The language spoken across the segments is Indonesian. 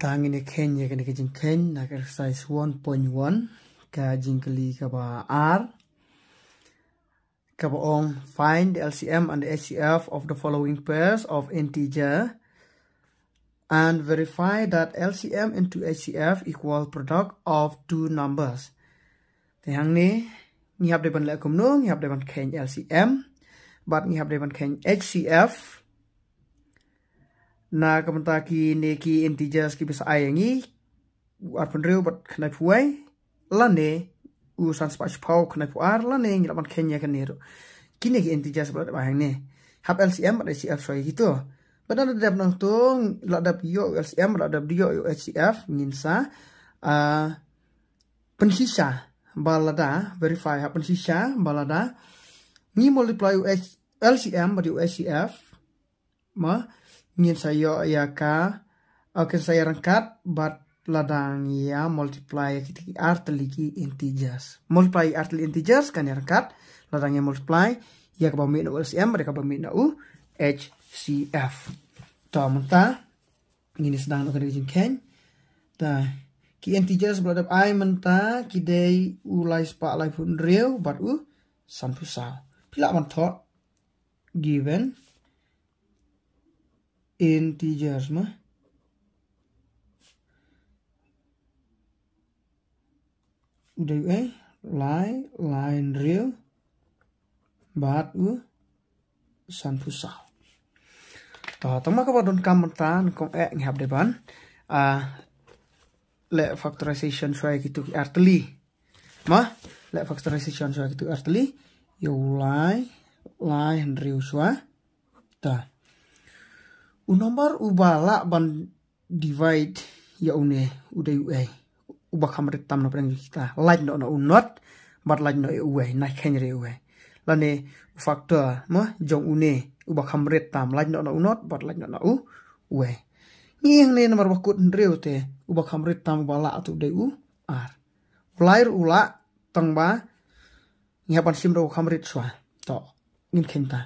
tangin e ken ye kene kejing ken nak exercise 1.1 ka jingkali kaba r kaba on find the LCM and the HCF of the following pairs of integer and verify that LCM into HCF equal product of two numbers. Thì hàng này nghi hợp đề bằng lệ cùng nương, nghi hợp đề bằng khen LCM, bạn nghi hợp đề bằng khen HCF na kamta ki ne ki integers ki bisa ayangi ar penreu bat khnai puai lane u san pas pau khnai ar lane ngira kenya kan kini ki integers bat bahang ne hab lcm bat hcf soi gitu badan ada nang tung ladap yo lcm ladap dio yo hcf nginsa a pensisa balada verify hab pensisa balada ni multiply lcm bat HCF ma ngin sayo ya ka oke saya rangkat bat ladang ya multiply ya, kiti artliki integers multiply artli integers kan ya rangkat ladangnya multiply ya kebami na LCM mereka kebami na u HCF to menta ngini sedang akan dijin ken ta ki integers beladap i menta ki dei ulai spa lai pun real bat u santusa pila mantot given integers mah udah eh line line real bat u san pusal uh, tama ka don kamantan kong e eh, ngap depan a ah, le factorization soai gitu arteli ma le factorization soai gitu arteli yo line line real so ta u number u ba ban divide ya une u dai u ai e. u ba kham tam na prang kita like no no u not but like no e u e. ai na khen re u ai la ne factor ma jong u ne u ba kham tam like no no u not but like no no u u ai ni ne number ba kut reu te u ba kham re tam ba tu dai u ar player ula la tang ba nyapan sim ro kham re chwa to in khen ta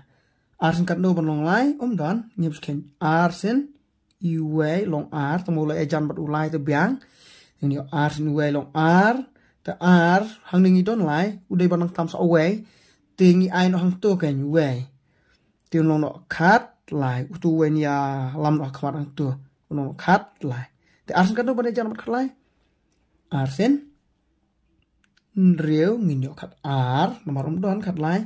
arsen kat no long lai om don nyip ken arsen iwe long ar to mo e lai jan bat lai to biang ni arsen iwe long ar ta ar hang ni don lai udai ban tam sa away tingi ai no hang to ken iwe tin long no khat lai utu wen ya lam no khwat ang tu long khat lai ta arsen kat no ban e jan bat khat lai arsen nriu nginyo khat ar namarum don khat lai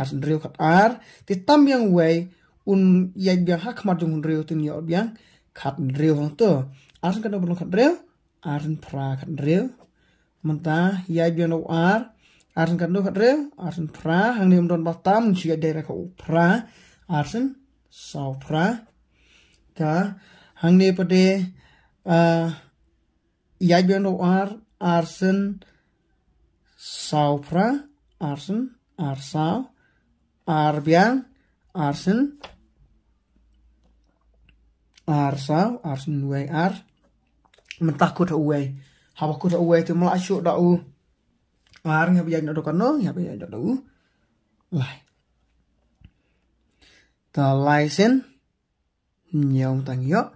ar nriu khat ar ti tam yang wei un yai biang hak mar jung nriu tin yo biang khat nriu hong to ar kan bon khat nriu ar pra khat nriu manta yai biang no ar ar kan no khat nriu ar pra hang nium don ba tam chi dai ra ko pra ar sen sau pra ta hang ne pade a yai biang no ar ar sen Saufra, Arsen, Arsau, Arbian, Arsen, Arsau, Arsen, Wei, Ar. Mentah kuda uwei. Hapa kuda uwei itu malah syuk tak u. Ar, ngapa jadi nak dokan no, ngapa jadi nak dokan u. Lai. Ta sin, nyong tang yuk,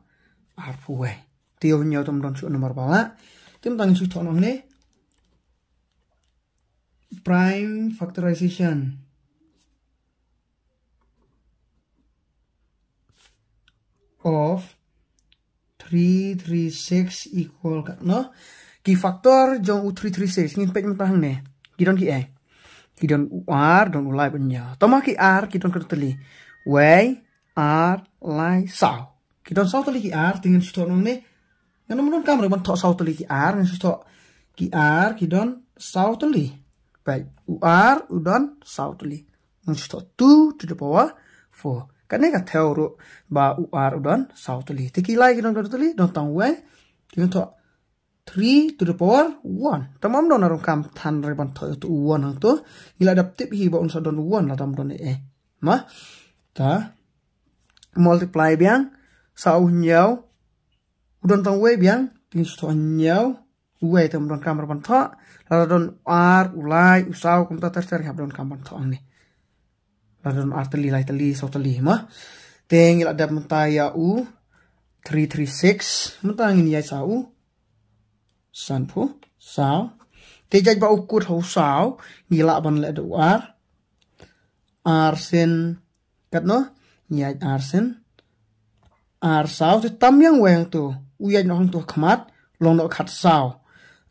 Arfuwei. Tiyo nyong tang don syuk nomor pala. Tim tang syuk tak nih. prime factorization. of 336 equal no ki faktor jong u 336 ngin pek mentah ne don ki e don u r don u lai benya toma ki r ki don way r lai sau kidon sau teli ki r dengan suto nong ne ngano menon kamre ban tok sau teli ki r ngin suto ki r kidon sau teli Right. UR, udon, Southly, don't, to two to the power four. Kane ka theoru ba UR, udon, you southly. Tiki lai ki dong tuli, dong tong wai. Tikin to three to the power one. Tamam dong narum kam tan reban to to one hang to. Gila dap tip hi ba unsa don one la tam don e. Ma? Ta? Multiply biang. Sau nyau. Udon tong wai biang. Tikin to nyau. Wai tam don kam reban to ladon ar ulai usau kum ta don hablon kampon toang ni ladon ar teli lai teli so teli ma teng ila dap ya u 336 mentangin ya sau sanpu sau jaj ba ukur hau sau gila ban le do ar arsen no. nyaj arsen ar sau ti tam yang weng tu uyaj no hang tu khamat long no khat ar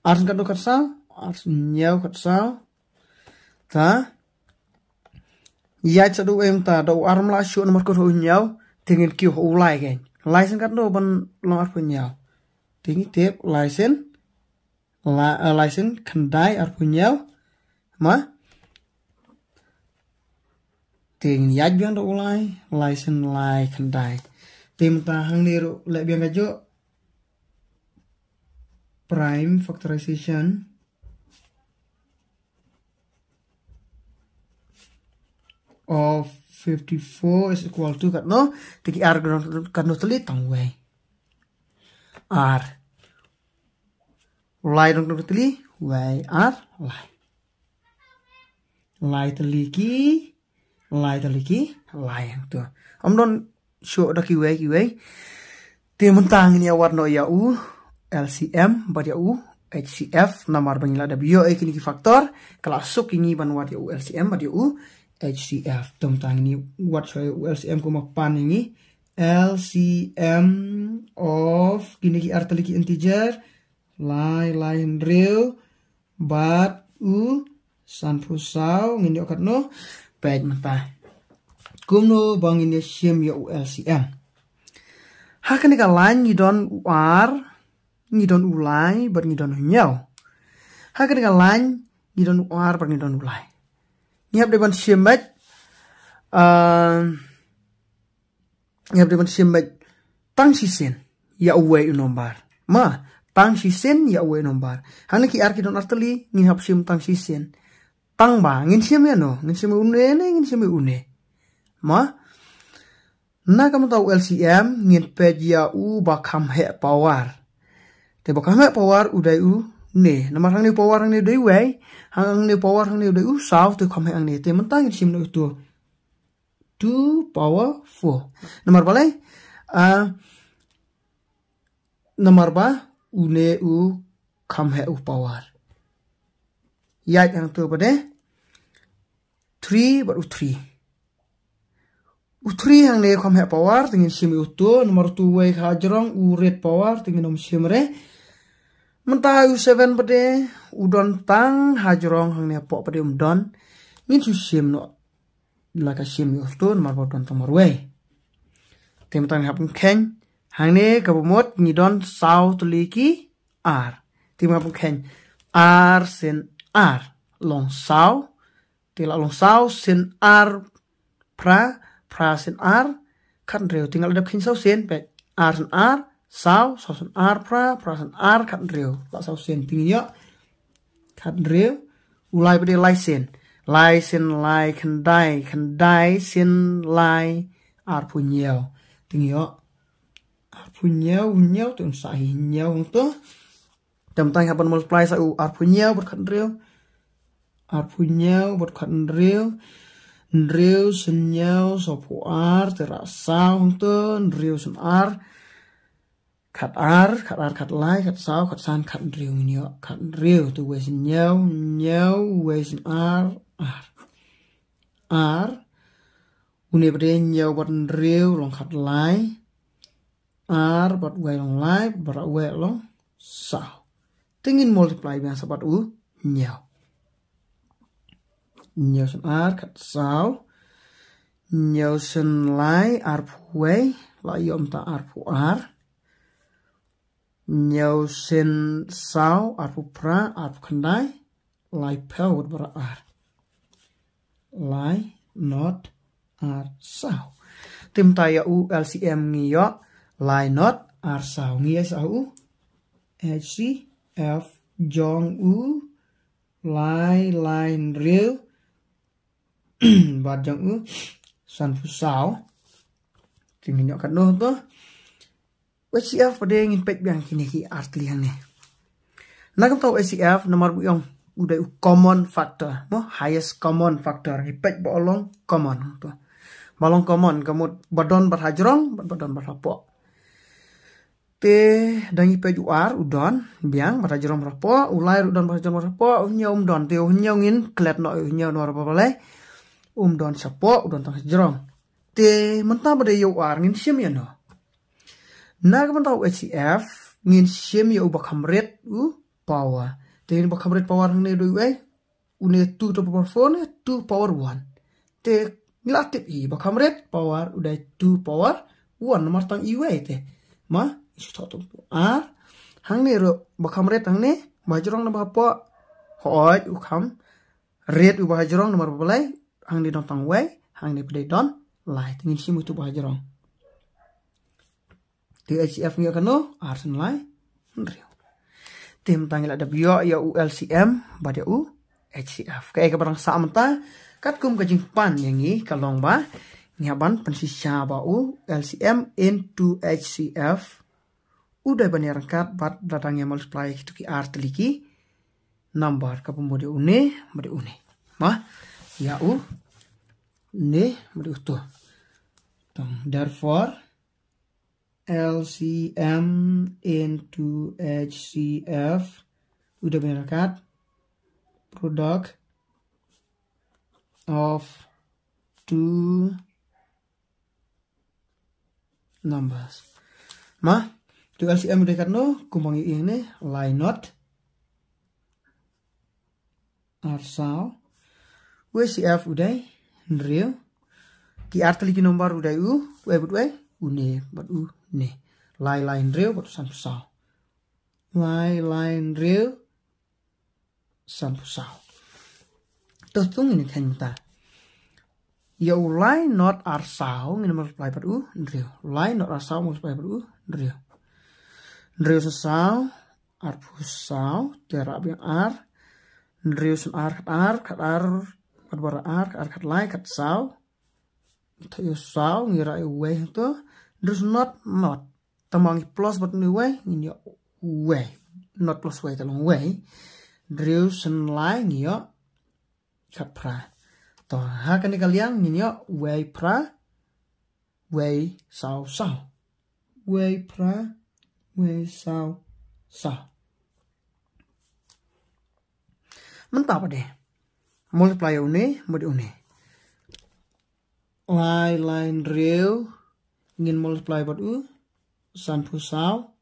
arsen kat no khat sau nhiều khát sao ta dạ, cho chadu em ta đâu arm la shu namat ko ro nhau thì nghiên cứu hữu lại cái lại sen cắt đồ bên lo ở bên nhau thì nghĩ tiếp lại sen là ờ, lại sen khẩn đai ở bên nhau mà thì nhát biến đâu lại lại sen lại khẩn đai tìm ta hàng đi rồi lại biên cái chỗ prime factorization of 54 is equal to kat tiki r kat no tuli tong way r lai dong dong tuli way r lai lai tuli ki lai tuli ki lai yang tu om don show dak ki way ki way ti mentang ni awar no ya u LCM bat ya u HCF nomor bangila W e kini ki faktor kelas suk ini ban wat ya u LCM bat ya u HCF tentang ini what saya LCM koma pan ini LCM of kini ki arteliki integer lai lain real But u san pusau ngini okat no baik mata no bang ini sim ya LCM hakan ka lain don war don ulai bat don nyau hakan ka lain don war bat don ulai Ich de ban hier mit. Ähm, ich habe jemand hier mit. Tang sen Ya uwe nombar. Ma. Tang sen ya uwe nombar. Hanya ki arki don arteli. Ngin hab tang tang sen, Tang ba. Ngin sim ya no. Ngin sim une ne. Ngin sim une. Ma. Na kamu tahu LCM. Ngin pej ya u bakam he power. Te bakam he power udai u nè nó mà thằng nêu power thằng nêu đấy quế thằng nêu power thằng nêu đấy út sáu từ không hẹn ăn nè thì mình chim nội tua two power four nomor balai a nomor ba une u kham u power ya ang tu bade three but u three u three hang ne kham hai power tingin sim u tu nomor tu wei kha jrong u red power tingin nom sim re Mentahu seven pede udon tang hajrong hang ne po pede umdon ngin su sim no laka sim yostun mar bodon tomor we. Tim tang hapun keng hang ne kabumot ngidon sau tuliki ar. Tim hapun keng ar sen ar long sau tila long sau sen ar pra pra sen ar kan reo tinggal ada kin sau sen pe ar sen ar sau sausan ar pra ar kat driu la sau sen ting kat driu ulai bede lai sen lai sen lai kan sen lai ar pu nyeo ting yo ar pu nyeo nyeo tung sai nyeo to tam tai multiply sa u ar pu nyeo bot kat driu ar pu nyeo bot kat driu Nriu sen nyeo so pu ar terasa untuk nriu sen ar khát r khát r khát lái khát sao khát san khát riu nhiều khát riu tu quay sinh nhau nhau quay sinh ăn ăn ăn unie bơi nhau bật riu lòng khát lái ăn bật quay lòng lái bật quay sao tính multiply bằng số u nhau nhau sinh ăn khát sao nhau sinh ar ăn quay lại yom ta ăn quay nhau sen sao arpu pra arpu kandai lai pel wad bara ar lai not ar sao tim taya u LCM ngiyo lai not ar sao ngiya sao HC F jong u lai line real bad jong u san sao tim ngiyo kat no to SCF pada ingin pek biang kini ki arti yang ni. Nak tau SCF nomor bu yang udah common factor, mo highest common factor impact pek bolong common tu. Malong common kamu badon berhajrong, badon berhapo. T dengi pe juar udon biang berhajrong berhapo, ulai udon berhajrong berhapo, nyom don te ingin kelat no nyom no apa boleh. Um don sapo udon tengah hajrong. T mentah pada juar ngin siapa ya no. Nak kapan tau HCF e ngin shim yo ubah kamret u power tapi ubah kamret power ne do we une tu to power phone tu power one te ngilatip i ba kamret power udah tu power one nomor tang iwe te ma isu tu a hang ne ro ba kamret hang ne ba jorong na ba hoi u kam red ubah ba nomor nomor belai hang ne dong tang we hang ne pedai don light ngin simu tu ba DHF ngi kano arsen lai nriu tim tangil ada bio ya ULCM pada u HCF kayak ke barang samta kat kum kajing pan yang ngi kalong ba nyaban pensisya ba u LCM into HCF udah banyak rangkat bat datangnya multiply itu ki artliki number ke pemode une bada une ma ya u ne bada u therefore LCM into HCF udah benar kan product of two numbers mah itu LCM udah kan no ini line not arsal WCF udah real ki artli nomor udah u webut u une but u nih Lai lain riu batu san pusau. Lai lain riu san pusau. Tertung ini kan ta. Ya lain not arsau ngene mulai padu riu. Lai not arsau mulai padu riu. Riu sesau ar pusau jarak yang ar rius ar kat ar kat ar kat bar ar ar kat lai kat sau. Itu sau ngira iwe itu there's not not tamang plus but new way ni way not plus way talong way drew sen lai ni yo kapra to ha kan ni kalian ni way pra way sao sao way pra way sao sao mentap deh multiply une mod uni lain line drill nghìn multiply bật ư san phu sáu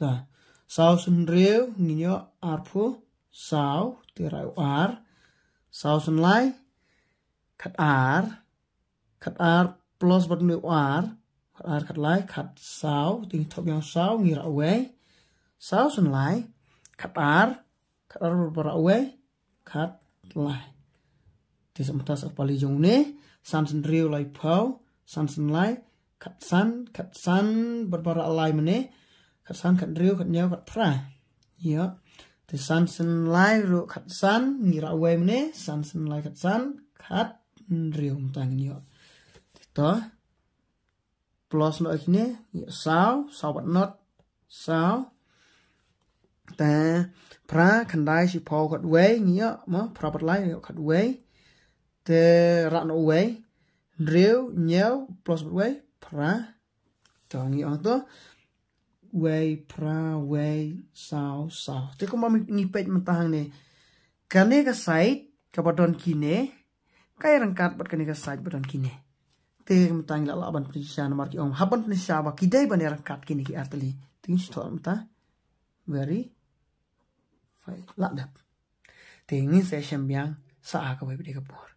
dạ sáu sun rêu nghìn yo ar phu sáu từ ra ar sáu sun lai khát ar khát ar plus bật nêu ar khát ar khát lai khát sáu từ thập yang sáu nghìn ra away sáu sun lai khát ar khát ar bật ra away khát lai thì chúng ta sẽ phải dùng nế san sun rêu lai phao san sun lai ខាត់សាន់ខាត់សាន់បបរអឡៃម្នេះខាត់សាន់ខាត់រាវខាត់ញើខាត់ប្រាយោទៅសាន់សិនឡៃរកខាត់សាន់ញីរអវេម្នេះសាន់សិនឡៃខាត់សាន់ខាត់រាវតាំងញើតោះ plus នៅគ្នាយកសោសោបាត់ណត់សោតាប្រាខណ្ដៃស៊ីផលគាត់វេញីមកប្រាប់បត់ឡៃគាត់វេតេរ៉ាក់ណូវេរាវញើ plus វេ pra tangi ato wei pra wei sao sao te ko mami ngipet mentahang ne kane ka sait ka badon kine kai rangkat pat kane ka sait badon kine te mentang la laban prisya na marki om haban prisya ba kidai ban e rangkat kine ki arteli ting stol mata very fine la dap te ngin session biang sa ka wei de kapor